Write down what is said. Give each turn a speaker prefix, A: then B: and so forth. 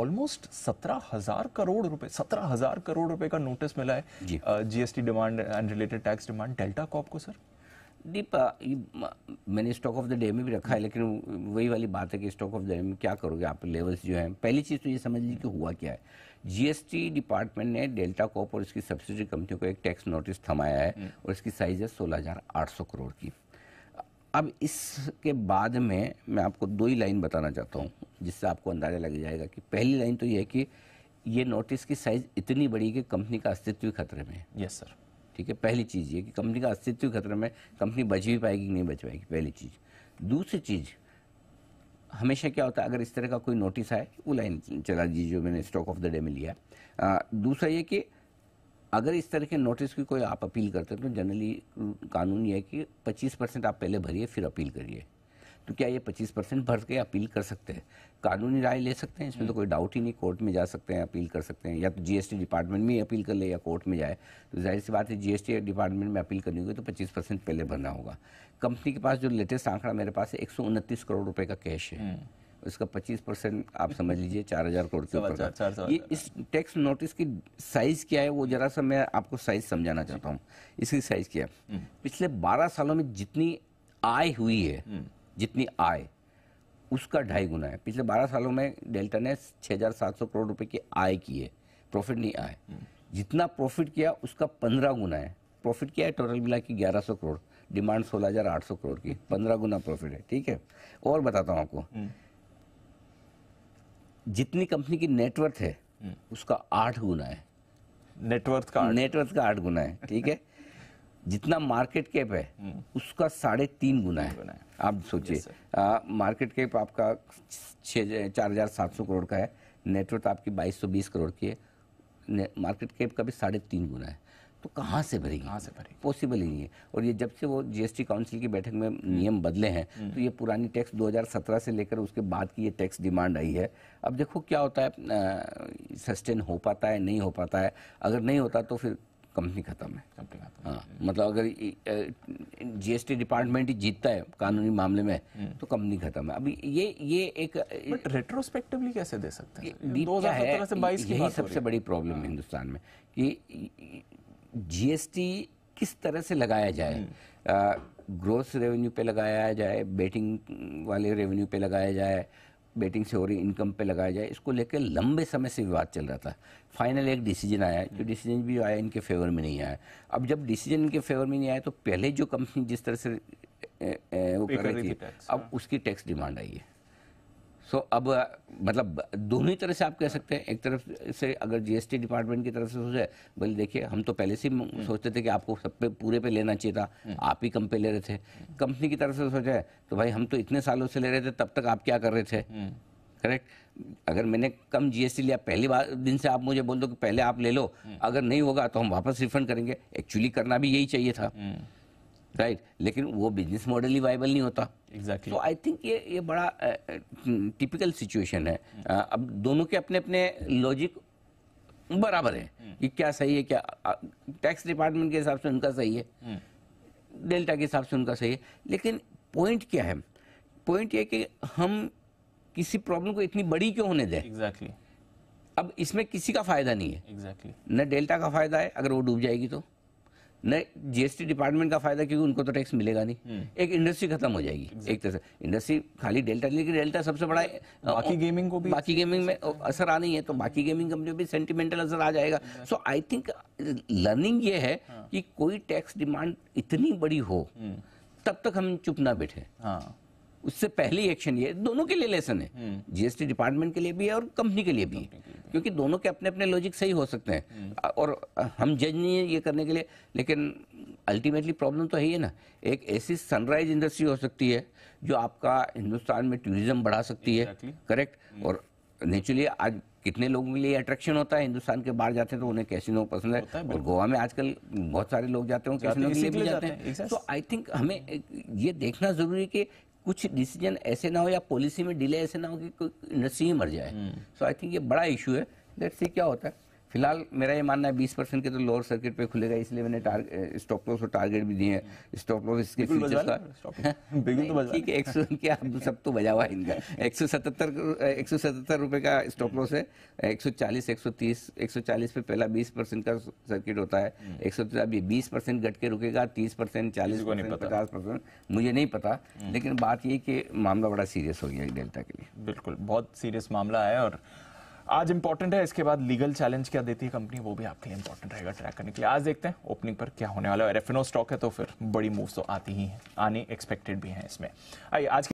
A: Almost सत्रह हजार करोड़ रुपए सत्रह हजार करोड़ रुपए का नोटिस मिला है GST demand and related tax demand Delta Corp को सर दीपा मैंने स्टॉक ऑफ द डे में भी रखा है लेकिन वही वाली बात है कि स्टॉक ऑफ द डे में क्या करोगे आप लेवल्स जो हैं पहली चीज़ तो ये समझ लीजिए कि हुआ क्या है जीएसटी डिपार्टमेंट ने डेल्टा कॉप और इसकी सब्सिडी कंपनियों को एक टैक्स नोटिस थमाया है हम्म। और इसकी साइज है सोलह करोड़ की अब इसके बाद में मैं आपको दो ही लाइन बताना चाहता हूँ जिससे आपको अंदाज़ा लग जाएगा कि पहली लाइन तो यह है कि ये नोटिस की साइज़ इतनी बड़ी कि कंपनी का अस्तित्व खतरे में है यस सर ठीक है पहली चीज़ ये कि कंपनी का अस्तित्व खतरे में कंपनी बच भी पाएगी नहीं बच पाएगी पहली चीज़ दूसरी चीज़ हमेशा क्या होता है अगर इस तरह का कोई नोटिस आए वो लाइन चला दीजिए जो मैंने स्टॉक ऑफ द डे में लिया आ, दूसरा ये कि अगर इस तरह के नोटिस की कोई आप अपील करते हैं तो जनरली कानून ये है कि 25 परसेंट आप पहले भरिए फिर अपील करिए तो क्या ये 25 परसेंट भर के अपील कर सकते हैं कानूनी राय ले सकते हैं इसमें तो हम्म। कोई डाउट ही नहीं कोर्ट में जा सकते हैं अपील कर सकते हैं या तो जीएसटी डिपार्टमेंट में अपील कर ले या कोर्ट में जाए तो जाहिर सी बात है जीएसटी डिपार्टमेंट में अपील करनी होगी तो 25 परसेंट पहले भरना होगा कंपनी के पास जो लेटेस्ट आंकड़ा मेरे पास है एक करोड़ रुपये का कैश है हम्म। इसका 25 परसेंट आप समझ लीजिए चार हजार करोड़ के ऊपर ये इस टैक्स नोटिस की साइज क्या है वो जरा सा मैं आपको साइज समझाना चाहता हूँ इसकी साइज क्या है हम्म। पिछले 12 सालों में जितनी आय हुई है हम्म। जितनी आय उसका ढाई गुना है पिछले 12 सालों में डेल्टा ने 6,700 करोड़ रुपए की आय की है प्रॉफिट नहीं आए हम्म। जितना प्रॉफिट किया उसका पंद्रह गुना है प्रॉफिट किया है टोटल मिला कि सौ करोड़ डिमांड सौ करोड़ की पंद्रह गुना प्रॉफिट है ठीक है और बताता हूँ आपको जितनी कंपनी की नेटवर्थ है उसका आठ गुना है नेटवर्थ का नेटवर्थ का आठ गुना है ठीक है जितना मार्केट कैप है हम्म। उसका साढ़े तीन गुना है आप सोचिए मार्केट कैप आपका छः चार हज़ार सात सौ करोड़ का है नेटवर्थ आपकी बाईस सौ बीस करोड़ की है मार्केट कैप का भी साढ़े तीन गुना है तो कहाँ से भरेगी कहाँ से भरेगी पॉसिबल ही नहीं है और ये जब से वो जीएसटी काउंसिल की बैठक में हम्म। नियम बदले हैं हम्म। तो ये पुरानी टैक्स 2017 से लेकर उसके बाद की ये टैक्स डिमांड आई है अब देखो क्या होता है सस्टेन हो पाता है नहीं हो पाता है अगर नहीं होता तो फिर कंपनी खत्म है कंपनी खत्म हाँ मतलब अगर जीएसटी डिपार्टमेंट ही जीतता है कानूनी मामले में हम्म। तो कंपनी खत्म है अभी ये ये एक बट रेट्रोस्पेक्टिवली कैसे दे सकते हैं दो हजार से बाईस यही सबसे बड़ी प्रॉब्लम है हाँ। हिंदुस्तान में कि जीएसटी किस तरह से लगाया जाए ग्रोस हम्म। रेवेन्यू पे लगाया जाए बेटिंग वाले रेवेन्यू पे लगाया जाए बेटिंग से हो रही इनकम पे लगाया जाए इसको लेकर लंबे समय से विवाद चल रहा था फाइनल एक डिसीजन आया जो डिसीजन हम्म। भी आया इनके फेवर में नहीं आया अब जब डिसीजन इनके फेवर में नहीं आया तो पहले जो कंपनी जिस तरह से ए, ए, वो कर रही थी, थी अब हाँ। उसकी टैक्स डिमांड आई है सो so, अब मतलब दोनों ही तरह से आप कह सकते हैं एक तरफ से अगर जीएसटी डिपार्टमेंट की तरफ से सोचे भले देखिए हम तो पहले से ही हम्म। सोचते थे कि आपको सब पे पूरे पे लेना चाहिए था हम्म। आप ही कम पे ले रहे थे कंपनी हम्म। की तरफ से सोचा तो भाई हम तो इतने सालों से ले रहे थे तब तक आप क्या कर रहे थे करेक्ट अगर मैंने कम जीएसटी लिया पहली बार दिन से आप मुझे बोल दो कि पहले आप ले लो अगर नहीं होगा तो हम वापस रिफंड करेंगे एक्चुअली करना भी यही चाहिए था राइट right? लेकिन वो बिजनेस मॉडल ही वाइबल नहीं होता एग्जैक्टली तो आई थिंक ये ये बड़ा टिपिकल uh, सिचुएशन है uh, अब दोनों के अपने अपने लॉजिक बराबर है hmm. कि क्या सही है क्या टैक्स डिपार्टमेंट के हिसाब से उनका सही है डेल्टा hmm. के हिसाब से उनका सही है लेकिन पॉइंट क्या है पॉइंट ये कि हम किसी प्रॉब्लम को इतनी बड़ी क्यों होने दें एग्जैक्टली exactly. अब इसमें किसी का फायदा नहीं है एग्जैक्टली exactly. न डेल्टा का फायदा है अगर वो डूब जाएगी तो नहीं जीएसटी डिपार्टमेंट का फायदा क्योंकि उनको तो टैक्स मिलेगा नहीं हम्म। एक इंडस्ट्री खत्म हो जाएगी एक तरह से इंडस्ट्री खाली डेल्टा लेकिन डेल्टा सबसे बड़ा बाकी गेमिंग को भी बाकी गेमिंग में असर आ नहीं है तो बाकी गेमिंग कंपनियों भी सेंटिमेंटल असर आ जाएगा सो आई थिंक लर्निंग ये है हाँ। कि कोई टैक्स डिमांड इतनी बड़ी हो हम्म। तब तक हम चुप ना बैठे हाँ। उससे पहले एक्शन ये दोनों के लिए लेसन है जीएसटी हम्म। डिपार्टमेंट के लिए भी है और कंपनी के लिए भी है क्योंकि दोनों के अपने अपने लॉजिक सही हो सकते हैं हम्म। और हम जज नहीं है ये करने के लिए लेकिन अल्टीमेटली प्रॉब्लम तो है ही ना एक ऐसी सनराइज इंडस्ट्री हो सकती है जो आपका हिंदुस्तान में टूरिज्म बढ़ा सकती है करेक्ट हम्म। और नेचुरली आज कितने लोगों के लिए अट्रैक्शन होता है हिंदुस्तान के बाहर जाते हैं तो उन्हें कैसीनो पसंद है और गोवा में आजकल बहुत सारे लोग जाते हैं कैसीनो के लिए भी जाते हैं तो आई थिंक हमें ये देखना जरूरी कि कुछ डिसीजन ऐसे ना हो या पॉलिसी में डिले ऐसे ना हो कि कोई इंडस्ट्री ही मर जाए सो आई थिंक ये बड़ा इशू है लेट्स सी क्या होता है फिलहाल मेरा ये मानना है बीस परसेंट के तो लोअर सर्किट पे खुलेगा इसलिए मैंने स्टॉप लॉस और टारगेट भी दिए हैं स्टॉप लॉस इसके फ्यूचर्स का तो ठीक है एक सौ क्या सब तो बजा हुआ इनका एक सौ सतहत्तर एक सौ सतहत्तर रुपये का स्टॉप लॉस है एक सौ चालीस एक सौ तीस एक सौ चालीस पे पहला बीस परसेंट का सर्किट होता है हम्म। एक सौ तीस तो अभी बीस परसेंट घट के रुकेगा तीस परसेंट चालीस पचास परसेंट मुझे नहीं पता हम्म। लेकिन बात ये कि मामला बड़ा सीरियस हो गया डेल्टा के लिए बिल्कुल बहुत सीरियस मामला है और आज इंपॉर्टेंट है इसके बाद लीगल चैलेंज क्या देती है कंपनी वो भी आपके लिए इंपॉर्टेंट रहेगा ट्रैक करने के लिए आज देखते हैं ओपनिंग पर क्या होने वाला है एफ स्टॉक है तो फिर बड़ी मूव तो आती ही है आनी एक्सपेक्टेड भी है इसमें आइए आज